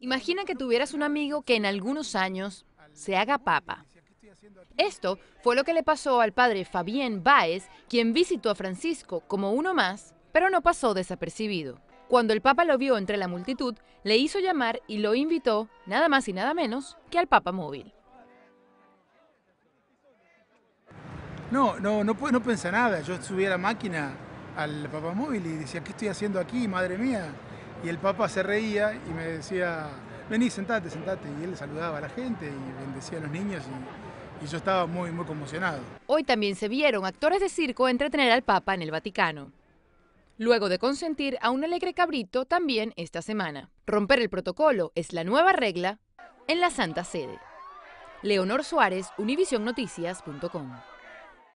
Imagina que tuvieras un amigo que en algunos años se haga papa. Esto fue lo que le pasó al padre Fabián Báez, quien visitó a Francisco como uno más, pero no pasó desapercibido. Cuando el Papa lo vio entre la multitud, le hizo llamar y lo invitó, nada más y nada menos, que al Papa Móvil. No, no, no, no pensé nada. Yo subí a la máquina al Papa Móvil y decía, ¿qué estoy haciendo aquí, madre mía? Y el Papa se reía y me decía, vení, sentate, sentate. Y él saludaba a la gente y bendecía a los niños y, yo estaba muy, muy conmocionado. Hoy también se vieron actores de circo entretener al Papa en el Vaticano. Luego de consentir a un alegre cabrito también esta semana. Romper el protocolo es la nueva regla en la Santa Sede. Leonor Suárez, Univisionnoticias.com